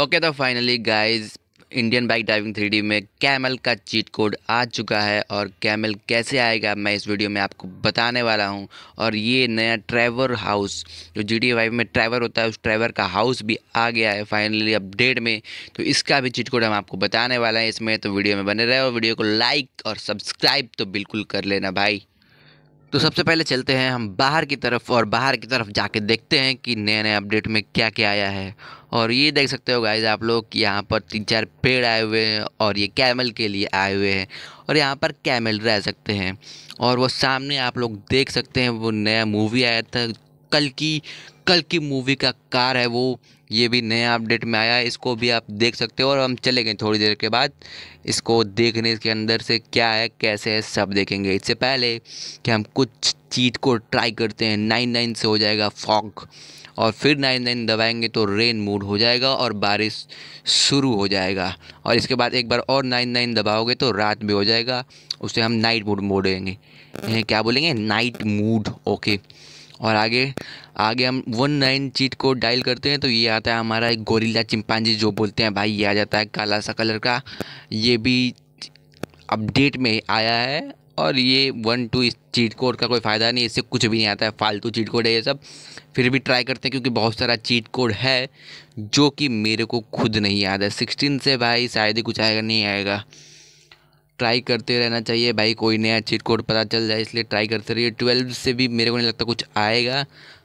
okay तो finally guys Indian bike driving three में camel का चीट कोड आ चुका है और कैमल कैसे आएगा मैं इस वीडियो में आपको बताने वाला हूं और ये नया ट्रैवर हाउस जो जी डी में ट्रैवर होता है उस ट्रैवर का हाउस भी आ गया है फाइनली अपडेट में तो इसका भी चीट कोड हम आपको बताने वाला है इसमें तो वीडियो में बने रहे और वीडियो को लाइक और सब्सक्राइब तो बिल्कुल कर लेना भाई तो सबसे पहले चलते हैं हम बाहर की तरफ और बाहर की तरफ जाके देखते हैं कि नए नए अपडेट में क्या क्या आया है और ये देख सकते हो गाइज आप लोग कि यहाँ पर तीन चार पेड़ आए हुए हैं और ये कैमल के लिए आए हुए हैं और यहाँ पर कैमल रह सकते हैं और वो सामने आप लोग देख सकते हैं वो नया मूवी आया था कल की कल की मूवी का कार है वो ये भी नया अपडेट में आया है इसको भी आप देख सकते हो और हम चले गए थोड़ी देर के बाद इसको देखने के अंदर से क्या है कैसे है सब देखेंगे इससे पहले कि हम कुछ चीज़ को ट्राई करते हैं नाइन नाइन से हो जाएगा फॉग और फिर नाइन नाइन दबाएंगे तो रेन मूड हो जाएगा और बारिश शुरू हो जाएगा और इसके बाद एक बार और नाइन नाइन दबाओगे तो रात भी हो जाएगा उसे हम नाइट मूड मोड़ेंगे क्या बोलेंगे नाइट मूड ओके और आगे आगे हम one nine cheat code dial करते हैं तो ये आता है हमारा एक गोरिल्ला चिंपांजी जो बोलते हैं भाई ये आ जाता है काला सा कलर का ये भी अपडेट में आया है और ये वन टू इस चीट कोड का कोई फ़ायदा नहीं इससे कुछ भी नहीं आता है फालतू चीट कोड है ये सब फिर भी ट्राई करते हैं क्योंकि बहुत सारा चीट कोड है जो कि मेरे को खुद नहीं याद है सिक्सटीन से भाई शायद ही कुछ आएगा नहीं आएगा ट्राई करते रहना चाहिए भाई कोई नया चीट कोड पता चल जाए इसलिए ट्राई करते रहिए ट्वेल्व से भी मेरे को नहीं लगता कुछ आएगा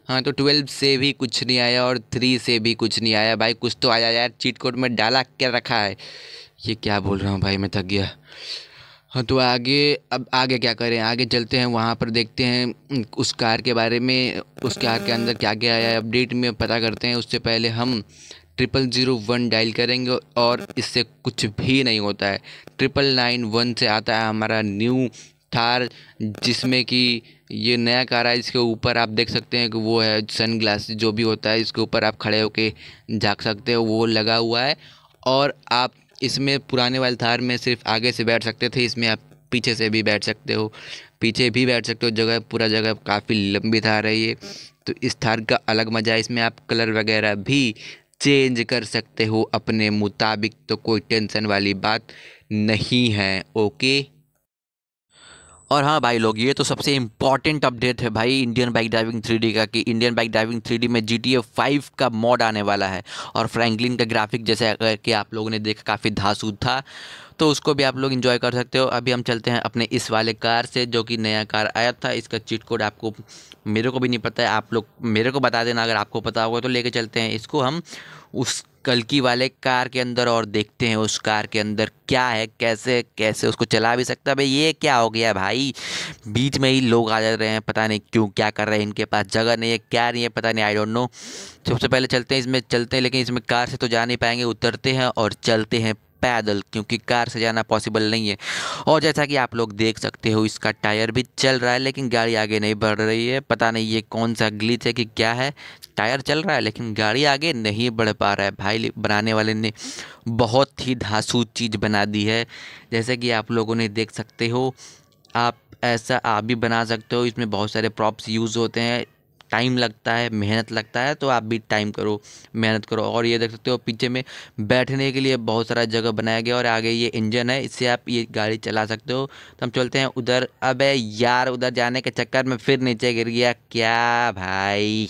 हाँ तो ट्वेल्व से भी कुछ नहीं आया और थ्री से भी कुछ नहीं आया भाई कुछ तो आया यार चीट कोड में डाला क्या रखा है ये क्या बोल रहा हूँ भाई मैं थक गया हाँ तो आगे अब आगे क्या करें आगे चलते हैं वहाँ पर देखते हैं उस कार के बारे में उस कार के अंदर क्या क्या आया अपडेट में पता करते हैं उससे पहले हम ट्रिपल ज़ीरो वन डायल करेंगे और इससे कुछ भी नहीं होता है ट्रिपल नाइन वन से आता है हमारा न्यू थार जिसमें कि ये नया कार है इसके ऊपर आप देख सकते हैं कि वो है सन ग्लास जो भी होता है इसके ऊपर आप खड़े होके झाँक सकते हो वो लगा हुआ है और आप इसमें पुराने वाले थार में सिर्फ आगे से बैठ सकते थे इसमें आप पीछे से भी बैठ सकते हो पीछे भी बैठ सकते हो जगह पूरा जगह काफ़ी लंबी थार है ये तो इस थार का अलग मज़ा है इसमें आप कलर वगैरह भी चेंज कर सकते हो अपने मुताबिक तो कोई टेंशन वाली बात नहीं है ओके और हाँ भाई लोग ये तो सबसे इम्पॉर्टेंट अपडेट है भाई इंडियन बाइक ड्राइविंग थ्री का कि इंडियन बाइक ड्राइविंग थ्री में जी टी ए फाइव का मॉड आने वाला है और फ्रैंकलिन का ग्राफिक जैसे कि आप लोगों ने देखा काफ़ी धासू था तो उसको भी आप लोग इन्जॉय कर सकते हो अभी हम चलते हैं अपने इस वाले कार से जो कि नया कार आया था इसका चिट कोड आपको मेरे को भी नहीं पता है आप लोग मेरे को बता देना अगर आपको पता होगा तो लेके चलते हैं इसको हम उस कलकी वाले कार के अंदर और देखते हैं उस कार के अंदर क्या है कैसे कैसे उसको चला भी सकता है भाई ये क्या हो गया भाई बीच में ही लोग आ जा रहे हैं पता नहीं क्यों क्या कर रहे हैं इनके पास जगह नहीं है क्या नहीं है पता नहीं आई डोंट नो सबसे पहले चलते हैं इसमें चलते हैं लेकिन इसमें कार से तो जा नहीं पाएंगे उतरते हैं और चलते हैं पैदल क्योंकि कार से जाना पॉसिबल नहीं है और जैसा कि आप लोग देख सकते हो इसका टायर भी चल रहा है लेकिन गाड़ी आगे नहीं बढ़ रही है पता नहीं ये कौन सा ग्लिच है कि क्या है टायर चल रहा है लेकिन गाड़ी आगे नहीं बढ़ पा रहा है भाई बनाने वाले ने बहुत ही धासु चीज़ बना दी है जैसे कि आप लोगों ने देख सकते हो आप ऐसा आप भी बना सकते हो इसमें बहुत सारे प्रॉप्स यूज़ होते हैं टाइम लगता है मेहनत लगता है तो आप भी टाइम करो मेहनत करो और ये देख सकते हो पीछे में बैठने के लिए बहुत सारा जगह बनाया गया और आगे ये इंजन है इससे आप ये गाड़ी चला सकते हो तो हम चलते हैं उधर अब यार उधर जाने के चक्कर में फिर नीचे गिर गया क्या भाई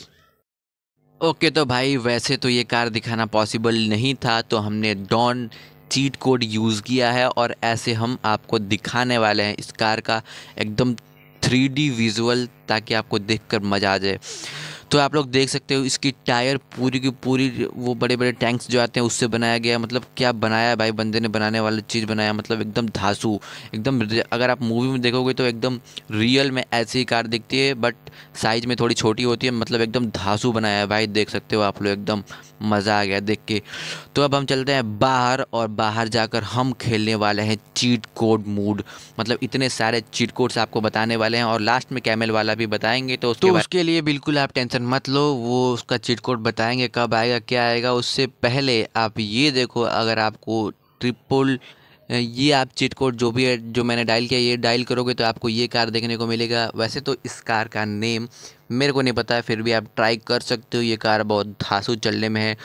ओके तो भाई वैसे तो ये कार दिखाना पॉसिबल नहीं था तो हमने डॉन चीट कोड यूज़ किया है और ऐसे हम आपको दिखाने वाले हैं इस कार का एकदम थ्री डी विजुअल ताकि आपको देखकर मज़ा आ जाए तो आप लोग देख सकते हो इसकी टायर पूरी की पूरी वो बड़े बड़े टैंक्स जो आते हैं उससे बनाया गया मतलब क्या बनाया भाई बंदे ने बनाने वाला चीज़ बनाया मतलब एकदम धासु एकदम अगर आप मूवी में देखोगे तो एकदम रियल में ऐसी कार दिखती है बट साइज़ में थोड़ी छोटी होती है मतलब एकदम धासु बनाया है भाई देख सकते हो आप लोग एकदम मज़ा आ गया देख के तो अब हम चलते हैं बाहर और बाहर जाकर हम खेलने वाले हैं चीट कोड मूड मतलब इतने सारे चीट कोड्स आपको बताने वाले हैं और लास्ट में कैमल वाला भी बताएंगे तो उसके तो उसके लिए बिल्कुल आप टेंशन मत लो वो उसका चीट कोड बताएंगे कब आएगा क्या आएगा उससे पहले आप ये देखो अगर आपको ट्रिपल ये आप चिट कोड जो भी है जो मैंने डायल किया ये डायल करोगे तो आपको ये कार देखने को मिलेगा वैसे तो इस कार का नेम मेरे को नहीं पता है फिर भी आप ट्राई कर सकते हो ये कार बहुत धांसू चलने में है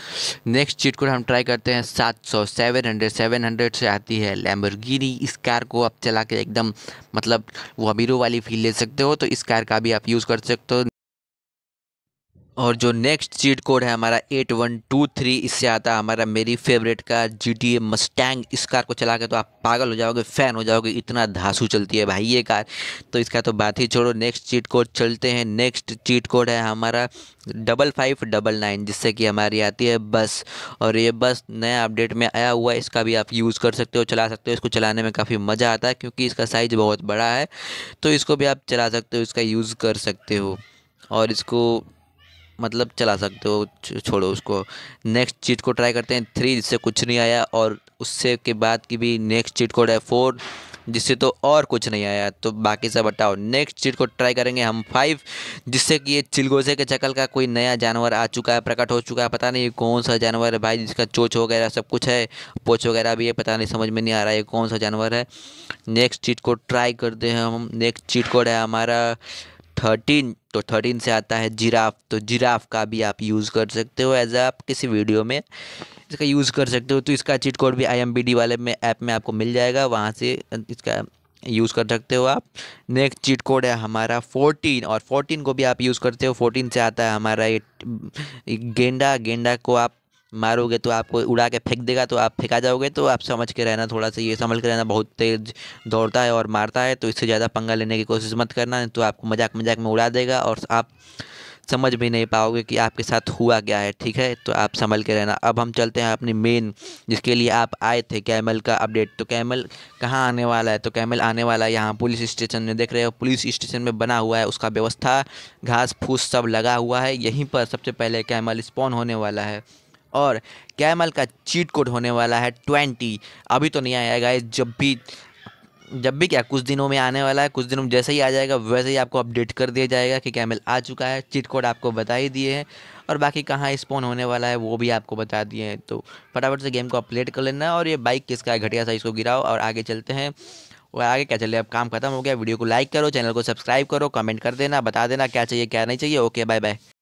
नेक्स्ट चिट कोड हम ट्राई करते हैं सात सौ सेवन हंड्रेड सेवन हंड्रेड से आती है लैम्बरगिनी इस कार को आप चला के एकदम मतलब वो अबीरों वाली फील ले सकते हो तो इस कार का भी आप यूज़ कर सकते हो और जो नेक्स्ट चीट कोड है हमारा एट वन टू थ्री इससे आता है हमारा मेरी फेवरेट का जी टी ए मस्टैंग इस कार को चला के तो आप पागल हो जाओगे फ़ैन हो जाओगे इतना धांसू चलती है भाई ये कार तो इसका तो बात ही छोड़ो नेक्स्ट चीट कोड चलते हैं नेक्स्ट चीट कोड है हमारा डबल फाइव डबल नाइन जिससे कि हमारी आती है बस और ये बस नया अपडेट में आया हुआ है इसका भी आप यूज़ कर सकते हो चला सकते हो इसको चलाने में काफ़ी मज़ा आता है क्योंकि इसका साइज़ बहुत बड़ा है तो इसको भी आप चला सकते हो इसका यूज़ कर सकते हो और इसको मतलब चला सकते हो छोड़ो उसको नेक्स्ट चीज़ को ट्राई करते हैं थ्री जिससे कुछ नहीं आया और उससे के बाद की भी नेक्स्ट चीट कोड है फोर जिससे तो और कुछ नहीं आया तो बाकी सब हटाओ नेक्स्ट चीट को ट्राई करेंगे हम फाइव जिससे कि ये चिलगोजे के चकल का कोई नया जानवर आ चुका है प्रकट हो चुका है पता नहीं कौन सा जानवर है भाई जिसका चोच वगैरह सब कुछ है पोच वगैरह भी है पता नहीं समझ में नहीं आ रहा है कौन सा जानवर है नेक्स्ट चीट को ट्राई करते हैं हम नेक्स्ट चीट कोड है हमारा थर्टीन तो थर्टीन से आता है जिराफ तो जिराफ का भी आप यूज़ कर सकते हो एज आप किसी वीडियो में इसका यूज़ कर सकते हो तो इसका चीट कोड भी आई वाले में ऐप में आपको मिल जाएगा वहाँ से इसका यूज़ कर सकते हो आप नेक्स्ट चीट कोड है हमारा फोर्टीन और फोर्टीन को भी आप यूज़ करते हो फोर्टीन से आता है हमारा ये गेंडा गेंडा को आप मारोगे तो आपको उड़ा के फेंक देगा तो आप फेंका जाओगे तो आप समझ के रहना थोड़ा सा ये समझ के रहना बहुत तेज़ दौड़ता है और मारता है तो इससे ज़्यादा पंगा लेने की कोशिश मत करना तो आपको मजाक मजाक में उड़ा देगा और आप समझ भी नहीं पाओगे कि आपके साथ हुआ क्या है ठीक है तो आप संभल के रहना अब हम चलते हैं अपनी मेन जिसके लिए आप आए थे कैमल का अपडेट तो कैमल कहाँ आने वाला है तो कैमल आने वाला है यहाँ पुलिस स्टेशन में देख रहे हो पुलिस स्टेशन में बना हुआ है उसका व्यवस्था घास फूस सब लगा हुआ है यहीं पर सबसे पहले कैमल स्पॉन होने वाला है और कैमल का चीट कोड होने वाला है ट्वेंटी अभी तो नहीं आया गाइस जब भी जब भी क्या कुछ दिनों में आने वाला है कुछ दिनों में जैसे ही आ जाएगा वैसे ही आपको अपडेट कर दिया जाएगा कि कैमल आ चुका है चीट कोड आपको बता ही दिए हैं और बाकी कहाँ स्पॉन होने वाला है वो भी आपको बता दिए हैं तो फटाफट से गेम को अपलेट कर लेना और ये बाइक किसका है घटिया सा इसको गिराओ और आगे चलते हैं और आगे क्या चले अब काम खत्म हो गया वीडियो को लाइक करो चैनल को सब्सक्राइब करो कमेंट कर देना बता देना क्या चाहिए क्या नहीं चाहिए ओके बाय बाय